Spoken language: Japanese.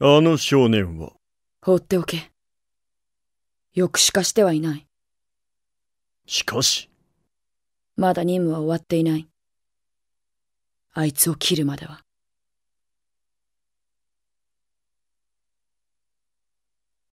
あの少年は。放っておけ。抑止化してはいない。しかし。まだ任務は終わっていない。あいつを切るまでは。